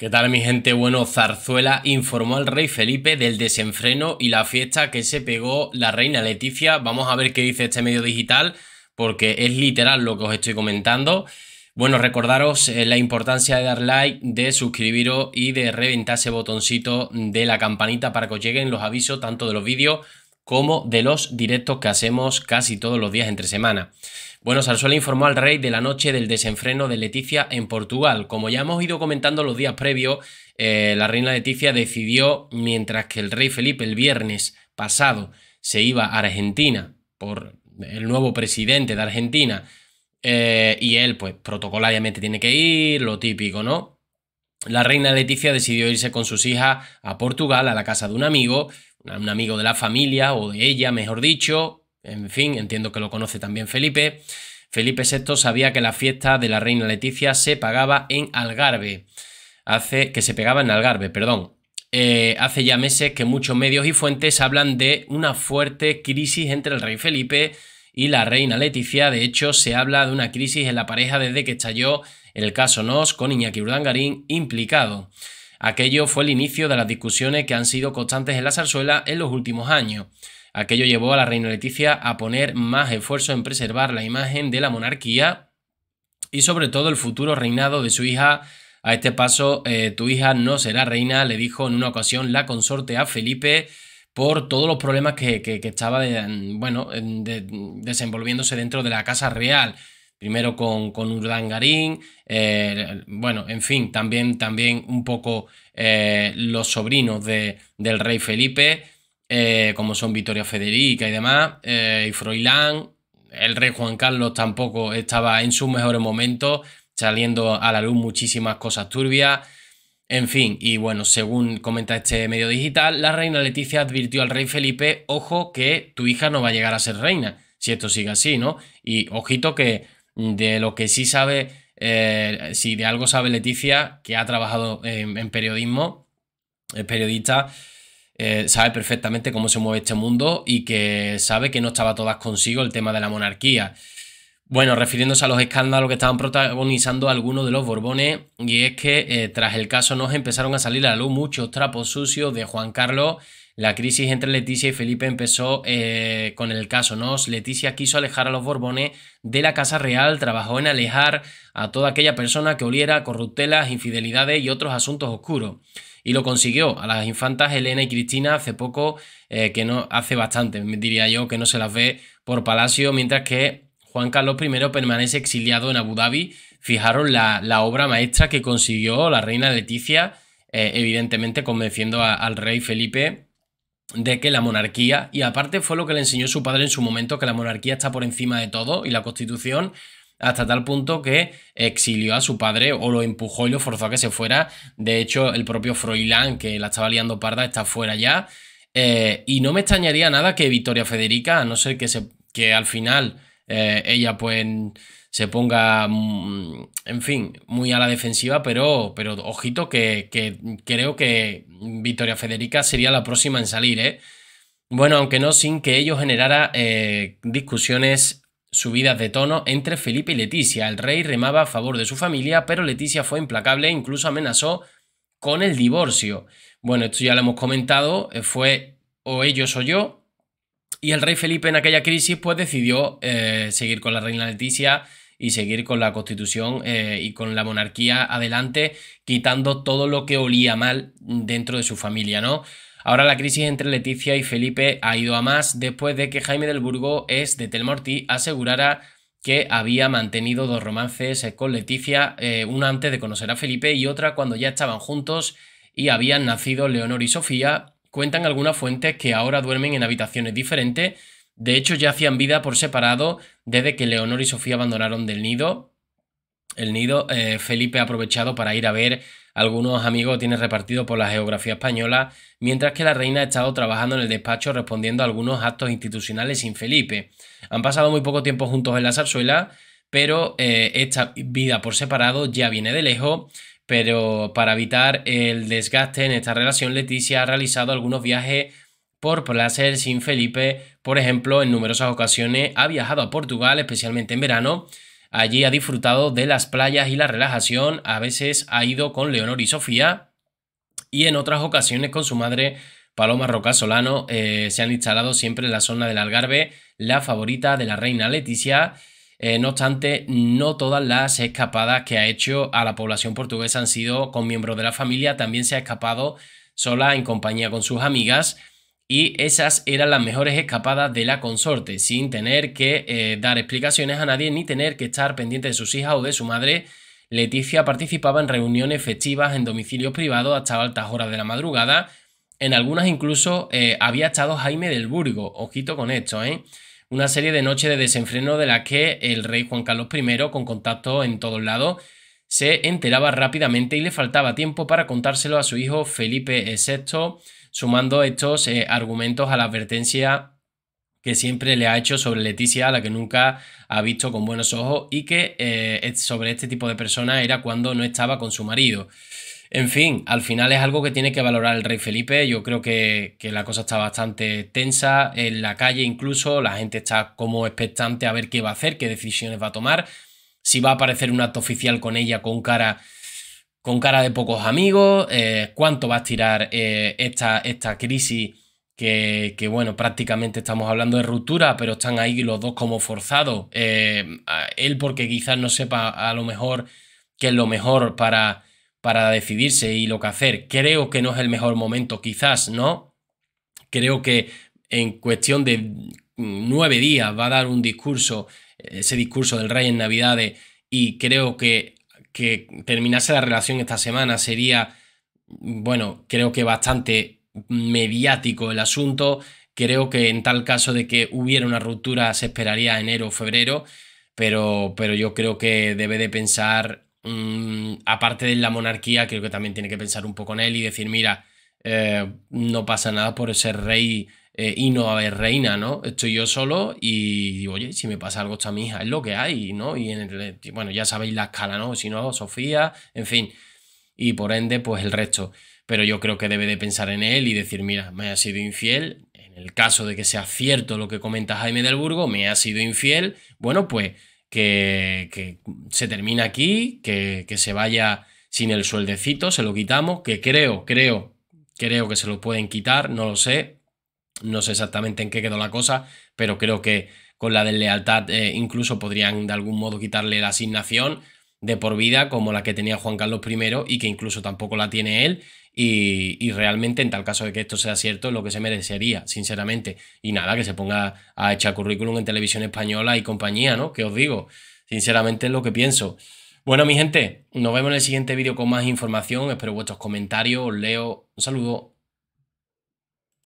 ¿Qué tal mi gente? Bueno, Zarzuela informó al rey Felipe del desenfreno y la fiesta que se pegó la reina Leticia. Vamos a ver qué dice este medio digital porque es literal lo que os estoy comentando. Bueno, recordaros eh, la importancia de dar like, de suscribiros y de reventar ese botoncito de la campanita para que os lleguen los avisos tanto de los vídeos como de los directos que hacemos casi todos los días entre semana. Bueno, Sarsuela informó al rey de la noche del desenfreno de Leticia en Portugal. Como ya hemos ido comentando los días previos, eh, la reina Leticia decidió, mientras que el rey Felipe el viernes pasado se iba a Argentina por el nuevo presidente de Argentina, eh, y él, pues, protocolariamente tiene que ir, lo típico, ¿no? La reina Leticia decidió irse con sus hijas a Portugal, a la casa de un amigo, un amigo de la familia o de ella, mejor dicho, en fin, entiendo que lo conoce también Felipe. Felipe VI sabía que la fiesta de la reina Leticia se pagaba en Algarve. Hace que se pegaba en Algarve, perdón. Eh, hace ya meses que muchos medios y fuentes hablan de una fuerte crisis entre el rey Felipe y la reina Leticia. De hecho, se habla de una crisis en la pareja desde que estalló el caso Nos con Iñaki Urdangarín implicado. Aquello fue el inicio de las discusiones que han sido constantes en la zarzuela en los últimos años. Aquello llevó a la reina Leticia a poner más esfuerzo en preservar la imagen de la monarquía y sobre todo el futuro reinado de su hija. A este paso, eh, tu hija no será reina, le dijo en una ocasión la consorte a Felipe por todos los problemas que, que, estaba mm, bueno, desenvolviéndose dentro de la Casa Real. Primero con, con Urdangarín, eh, bueno, en fin, también, también un poco eh, los sobrinos del rey Felipe. Eh, como son Victoria Federica y demás, eh, y Froilán. El rey Juan Carlos tampoco estaba en sus mejores momentos, saliendo a la luz muchísimas cosas turbias. En fin, y bueno, según comenta este medio digital, la reina Leticia advirtió al rey Felipe, ojo que tu hija no va a llegar a ser reina, si esto sigue así, ¿no? Y ojito que de lo que sí sabe, eh, si de algo sabe Leticia, que ha trabajado en, en periodismo, es periodista, eh, sabe perfectamente cómo se mueve este mundo y que sabe que no estaba todas consigo el tema de la monarquía. Bueno, refiriéndose a los escándalos que estaban protagonizando algunos de los Borbones, y es que eh, tras el caso nos empezaron a salir a la luz muchos trapos sucios de Juan Carlos. La crisis entre Leticia y Felipe empezó eh, con el caso Nos. Leticia quiso alejar a los Borbones de la Casa Real, trabajó en alejar a toda aquella persona que oliera corruptelas, infidelidades y otros asuntos oscuros y lo consiguió. A las infantas Elena y Cristina hace poco, eh, que no hace bastante, diría yo, que no se las ve por Palacio, mientras que Juan Carlos I permanece exiliado en Abu Dhabi. Fijaron la, obra maestra que consiguió la reina Leticia, eh, evidentemente convenciendo al rey Felipe de que la monarquía, y aparte fue lo que le enseñó su padre en su momento, que la monarquía está por encima de todo y la constitución hasta tal punto que exilió a su padre o lo empujó y lo forzó a que se fuera. De hecho, el propio Froilán, que la estaba liando parda, está fuera ya. Eh, y no me extrañaría nada que Victoria Federica, a no ser que, se, que al final eh, ella pues se ponga, mm, en fin, muy a la defensiva, pero, pero ojito que, creo que Victoria Federica sería la próxima en salir, ¿eh? Bueno, aunque no sin que ello generara eh, discusiones subidas de tono entre Felipe y Leticia. El rey remaba a favor de su familia, pero Leticia fue implacable e incluso amenazó con el divorcio. Bueno, esto ya lo hemos comentado, eh, fue o ellos o yo. Y el rey Felipe en aquella crisis pues decidió eh, seguir con la reina Leticia y seguir con la constitución eh, y con la monarquía adelante, quitando todo lo que olía mal dentro de su familia, ¿no? Ahora la crisis entre Leticia y Felipe ha ido a más después de que Jaime del Burgo, es de Telmorti, asegurara que había mantenido dos romances con Leticia, eh, una antes de conocer a Felipe y otra cuando ya estaban juntos y habían nacido Leonor y Sofía. Cuentan algunas fuentes que ahora duermen en habitaciones diferentes. De hecho, ya hacían vida por separado desde que Leonor y Sofía abandonaron del nido, el nido, eh, Felipe ha aprovechado para ir a ver algunos amigos tiene repartido por la geografía española, mientras que la reina ha estado trabajando en el despacho respondiendo a algunos actos institucionales sin Felipe. Han pasado muy poco tiempo juntos en la zarzuela, pero eh, esta vida por separado ya viene de lejos. Pero para evitar el desgaste en esta relación, Leticia ha realizado algunos viajes por placer sin Felipe. Por ejemplo, en numerosas ocasiones ha viajado a Portugal, especialmente en verano, Allí ha disfrutado de las playas y la relajación, a veces ha ido con Leonor y Sofía y en otras ocasiones con su madre Paloma Roca Solano. Eh, se han instalado siempre en la zona del Algarve, la favorita de la reina Leticia. Eh, no obstante, no todas las escapadas que ha hecho a la población portuguesa han sido con miembros de la familia, también se ha escapado sola en compañía con sus amigas y esas eran las mejores escapadas de la consorte, sin tener que eh, dar explicaciones a nadie ni tener que estar pendiente de sus hijas o de su madre. Leticia participaba en reuniones festivas en domicilios privados hasta altas horas de la madrugada. En algunas incluso eh, había estado Jaime del Burgo, ojito con esto, ¿eh? Una serie de noches de desenfreno de las que el rey Juan Carlos I, con contacto en todos lados, se enteraba rápidamente y le faltaba tiempo para contárselo a su hijo Felipe VI sumando estos eh, argumentos a la advertencia que siempre le ha hecho sobre Leticia, a la que nunca ha visto con buenos ojos, y que eh, sobre este tipo de personas era cuando no estaba con su marido. En fin, al final es algo que tiene que valorar el rey Felipe. Yo creo que, que, la cosa está bastante tensa, en la calle incluso, la gente está como expectante a ver qué va a hacer, qué decisiones va a tomar, si va a aparecer un acto oficial con ella con cara con cara de pocos amigos, eh, cuánto va a estirar eh, esta, esta crisis que, bueno, prácticamente estamos hablando de ruptura, pero están ahí los dos como forzados. Eh, él porque quizás no sepa a lo mejor qué es lo mejor para, para decidirse y lo que hacer. Creo que no es el mejor momento, quizás, ¿no? Creo que en cuestión de mm, nueve días va a dar un discurso, ese discurso del rey en Navidades, y creo que que terminase la relación esta semana. Sería, bueno, creo que bastante mediático el asunto. Creo que en tal caso de que hubiera una ruptura se esperaría enero o febrero, pero, pero yo creo que debe de pensar, mm, aparte de la monarquía, creo que también tiene que pensar un poco en él y decir, mira, eh, no pasa nada por ser rey eh, y no a haber reina, ¿no? Estoy yo solo y digo, oye, si me pasa algo esta mi hija, es lo que hay, ¿no? Eh, y bueno, ya sabéis la escala, ¿no? Si no, Sofía, en fin. Y por ende, pues el resto. Pero yo creo que debe de pensar en él y decir, mira, me ha sido infiel. En el caso de que sea cierto lo que comenta Jaime del Burgo, me ha sido infiel. Bueno, pues que, se termine aquí, que, que se vaya sin el sueldecito, se lo quitamos, que creo, creo, creo que se lo pueden quitar, no lo sé, no sé exactamente en qué quedó la cosa, pero creo que con la deslealtad eh, incluso podrían de algún modo quitarle la asignación de por vida como la que tenía Juan Carlos I y que incluso tampoco la tiene él y, realmente en tal caso de que esto sea cierto lo que se merecería sinceramente y nada que se ponga a echar currículum en televisión española y compañía no que os digo sinceramente es lo que pienso bueno mi gente nos vemos en el siguiente vídeo con más información espero vuestros comentarios os leo un saludo